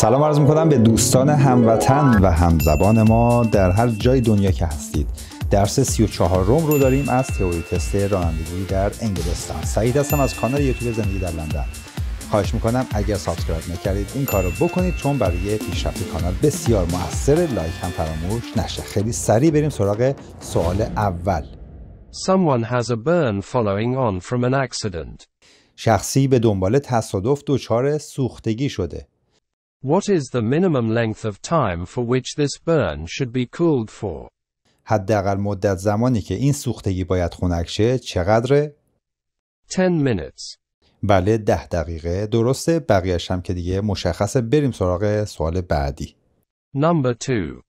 سلام عرض میکنم به دوستان هموطن و همزبان ما در هر جای دنیا که هستید درس 34 روم رو داریم از تئوری تست رانندگی در انگلستان سعید هستم از کانال یوتیوب زندگی در لندن خواهش میکنم اگر سابسکرایب نکردید این کار رو بکنید چون برای پیشرفت کانال بسیار موثر لایک هم فراموش نشه خیلی سریع بریم سراغ سوال اول Someone has a burn following on from an accident. شخصی به دنبال تصادف دچار سوختگی شده What is the minimum length of time for which this burn should be cooled for? حداقل مدت زمانی که این سوختگی باید خنک شه چقدره؟ 10 minutes. بله ده دقیقه درسته بقیهش هم که دیگه مشخصه بریم سراغ سوال بعدی. Number 2.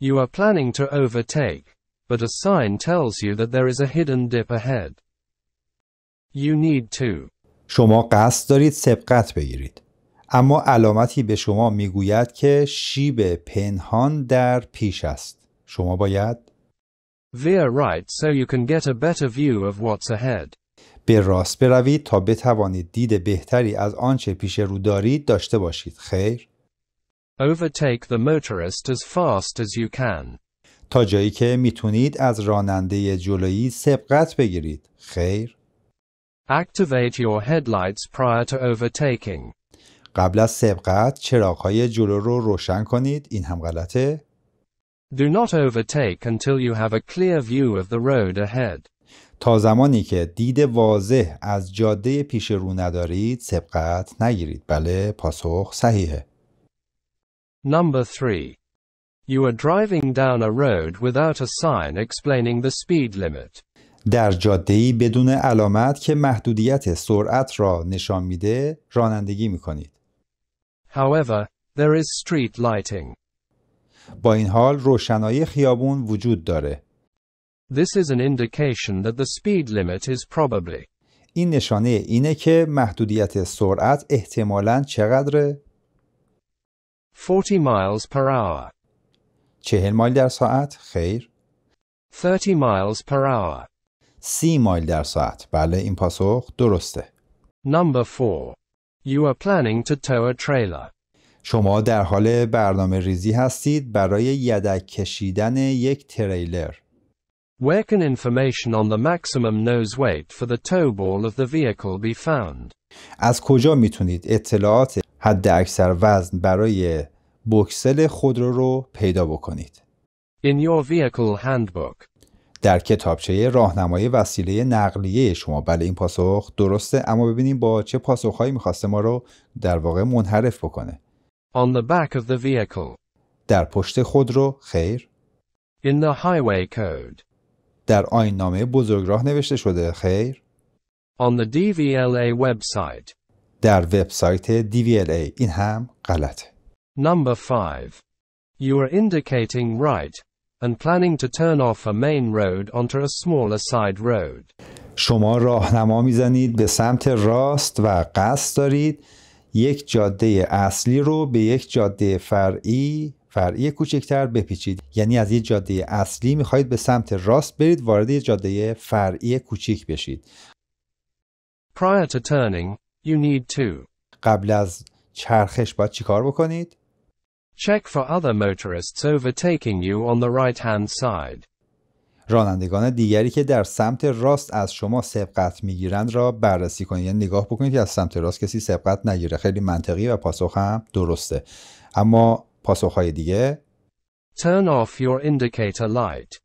You are planning to overtake, but a sign tells you that there is a hidden dip ahead. You need to. شما قصد دارید سبقت بگیرید. اما علامتی به شما میگوید که شیب پنهان در پیش است. شما باید Veer right so you can get a better view of what's ahead. به راست بروید تا بتوانید دید بهتری از آنچه پیش رو دارید داشته باشید. خیر. Overtake the motorist as fast as you can. تا جایی که میتونید از راننده جلویی سبقت بگیرید. خیر. Activate your headlights prior to overtaking. قبل از سبقت چراغهای جلو رو روشن کنید این هم غلطه Do not overtake until you have a clear view of the road ahead. تا زمانی که دید واضح از جاده پیش رو ندارید سبقت نگیرید بله پاسخ صحیحه Number 3 You are driving down a road without a sign explaining the speed limit. در جاده ای بدون علامت که محدودیت سرعت را نشان میده رانندگی می کنید. However, there is street lighting. با این حال روشنایی خیابون وجود داره. This is an indication that the speed limit is probably. این نشانه اینه که محدودیت سرعت احتمالاً چقدره؟ 40 miles per hour. 40 مایل در ساعت؟ خیر. 30 miles per hour. 30 مایل در ساعت. بله این پاسخ درسته. Number 4. You are planning to tow a trailer. شما در حال برنامه ریزی هستید برای یدک کشیدن یک تریلر. Where can information on the maximum nose weight for the tow ball of the vehicle be found? از کجا میتونید اطلاعات حد اکثر وزن برای بکسل خودرو رو پیدا بکنید؟ In your vehicle handbook. در کتابچه راهنمای وسیله نقلیه شما بله این پاسخ درسته اما ببینیم با چه پاسخهایی میخواسته ما رو در واقع منحرف بکنه On the back of the vehicle. در پشت خود رو خیر In the highway code. در آین نامه راه نوشته شده خیر On the DVLA website. در وبسایت DVLA این هم غلطه Number 5. You are indicating right and planning to turn off a main road onto a smaller side road. شما راهنما میزنید به سمت راست و قصد دارید یک جاده اصلی رو به یک جاده فرعی فرعی کوچکتر بپیچید یعنی از یک جاده اصلی میخواهید به سمت راست برید وارد یک جاده فرعی کوچیک بشید Prior to turning, قبل از چرخش باید چیکار بکنید؟ Check for other motorists overtaking you on the right-hand side. رانندگان دیگری که در سمت راست از شما سبقت میگیرند را بررسی کنید یعنی نگاه بکنید که از سمت راست کسی سبقت نگیره خیلی منطقی و پاسخ هم درسته اما پاسخ های دیگه Turn off your indicator light.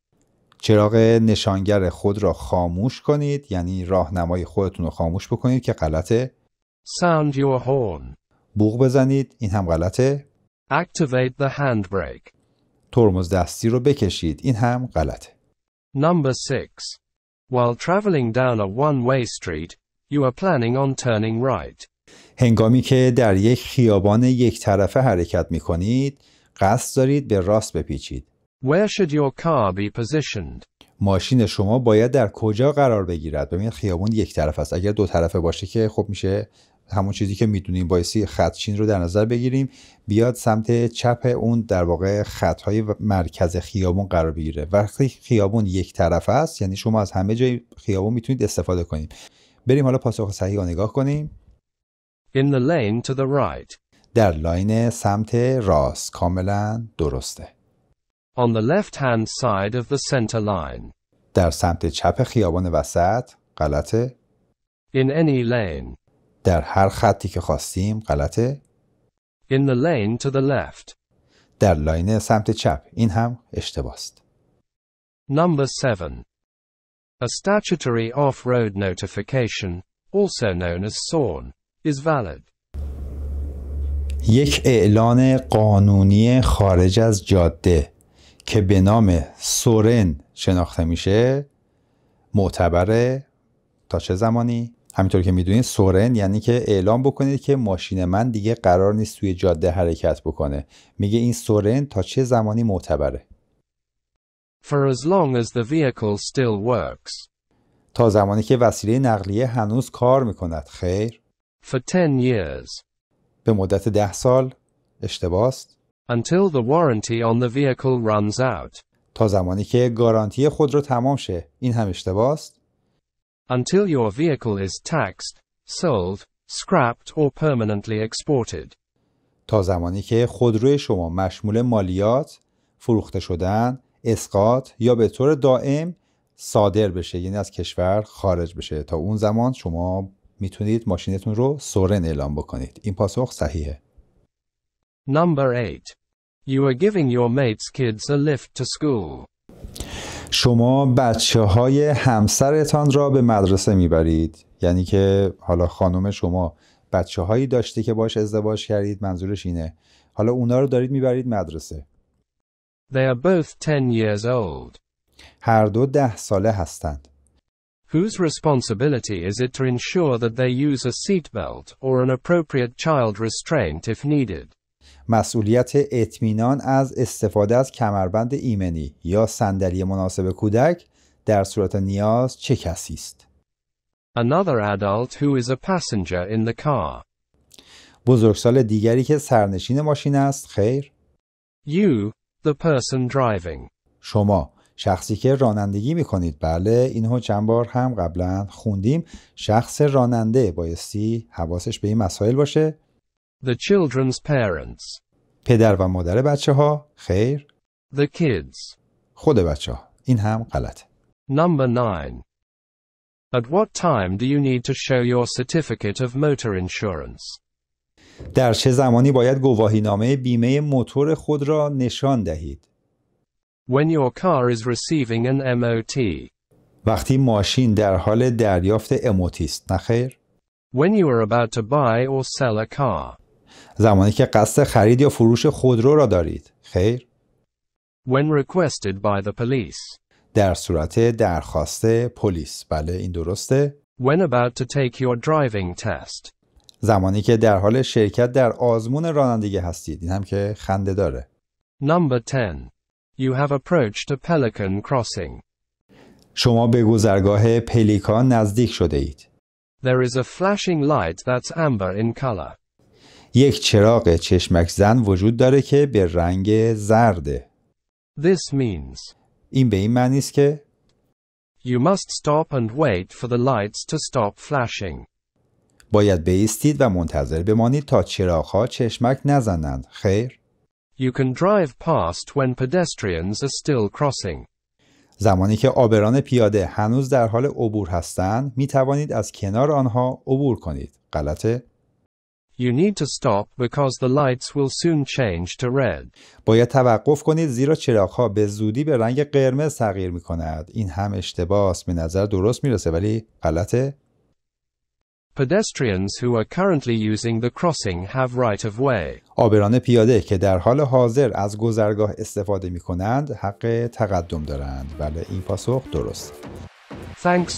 چراغ نشانگر خود را خاموش کنید یعنی راهنمای خودتون رو خاموش بکنید که غلطه Sound your horn. بوغ بزنید این هم غلطه Activate the handbrake. ترمز دستی رو بکشید. این هم غلطه. Number 6. While traveling down a one-way street, you are planning on turning right. هنگامی که در یک خیابان یک طرفه حرکت می کنید، قصد دارید به راست بپیچید. Where should your car be positioned? ماشین شما باید در کجا قرار بگیرد؟ ببینید خیابان یک طرف است. اگر دو طرفه باشه که خب میشه همون چیزی که میدونیم بایسی خطچین رو در نظر بگیریم بیاد سمت چپ اون در واقع خطهای مرکز خیابون قرار بگیره وقتی خیابون یک طرف است یعنی شما از همه جای خیابون میتونید استفاده کنیم. بریم حالا پاسخ صحیح رو نگاه کنیم In the lane to the right. در لاین سمت راست کاملا درسته On the left hand side of the center line. در سمت چپ خیابان وسط غلطه In any lane. در هر خطی که خواستیم غلطه In the lane to the left. در لاین سمت چپ این هم اشتباه است. Number 7. A statutory off-road notification, also known as SORN, is valid. یک اعلان قانونی خارج از جاده که به نام سورن شناخته میشه معتبره تا چه زمانی؟ همینطور که میدونید سورن یعنی که اعلام بکنید که ماشین من دیگه قرار نیست توی جاده حرکت بکنه میگه این سورن تا چه زمانی معتبره For as long as the vehicle still works. تا زمانی که وسیله نقلیه هنوز کار میکند خیر For years. به مدت ده سال اشتباست Until the warranty on the vehicle runs out. تا زمانی که گارانتی خود رو تمام شه این هم اشتباست until your vehicle is taxed, sold, scrapped or permanently exported. تا زمانی که خودروی شما مشمول مالیات، فروخته شدن، اسقاط یا به طور دائم صادر بشه یعنی از کشور خارج بشه تا اون زمان شما میتونید ماشینتون رو سورن اعلام بکنید این پاسخ صحیحه Number 8 You are giving your mate's kids a lift to school شما بچه های همسرتان را به مدرسه میبرید یعنی که حالا خانم شما بچه هایی داشته که باش ازدواج کردید منظورش اینه حالا اونا رو دارید میبرید مدرسه They are both 10 years old. هر دو ده ساله هستند. Whose responsibility is it to ensure that they use a seatbelt or an appropriate child restraint if needed? مسئولیت اطمینان از استفاده از کمربند ایمنی یا صندلی مناسب کودک در صورت نیاز چه کسی است؟ Another adult who is a passenger in the car. بزرگسال دیگری که سرنشین ماشین است خیر؟ You, the person driving. شما شخصی که رانندگی می کنید بله اینها چند بار هم قبلا خوندیم شخص راننده بایستی حواسش به این مسائل باشه The children's parents. پدر و مادر بچه ها خیر. The kids. خود بچه ها. این هم غلط. Number 9. At what time do you need to show your certificate of motor insurance? در چه زمانی باید گواهینامه بیمه موتور خود را نشان دهید؟ When your car is receiving an MOT. وقتی ماشین در حال دریافت MOT است، نخیر؟ When you are about to buy or sell a car. زمانی که قصد خرید یا فروش خودرو را دارید خیر When requested by the police. در صورت درخواست پلیس بله این درسته When about to take your driving test. زمانی که در حال شرکت در آزمون رانندگی هستید این هم که خنده داره Number 10. You have approached a pelican crossing. شما به گذرگاه پلیکان نزدیک شده اید There is a flashing light that's amber in color. یک چراغ چشمک زن وجود داره که به رنگ زرده. This means این به این معنی است که You must stop and wait for the lights to stop flashing. باید بیستید و منتظر بمانید تا چراغها چشمک نزنند. خیر؟ You can drive past when pedestrians are still crossing. زمانی که آبران پیاده هنوز در حال عبور هستند، می توانید از کنار آنها عبور کنید. غلطه؟ You need to stop because the lights will soon change to red. باید توقف کنید زیرا چراغ‌ها به زودی به رنگ قرمز تغییر می‌کند. این هم اشتباس به نظر درست میرسه ولی غلطه. Pedestrians who are currently using the crossing have right of way. آبران پیاده که در حال حاضر از گذرگاه استفاده می کنند حق تقدم دارند. بله این پاسخ درست.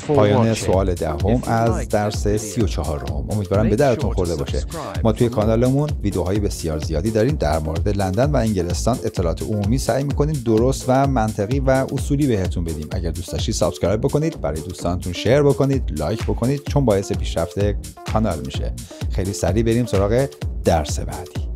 پایان سوال دهم از درس سی و چهار هم. امیدوارم به درتون خورده باشه ما توی کانالمون ویدیوهای بسیار زیادی داریم در مورد لندن و انگلستان اطلاعات عمومی سعی میکنیم درست و منطقی و اصولی بهتون بدیم اگر دوست داشتید سابسکرایب بکنید برای دوستانتون شیر بکنید لایک بکنید چون باعث پیشرفت کانال میشه خیلی سریع بریم سراغ درس بعدی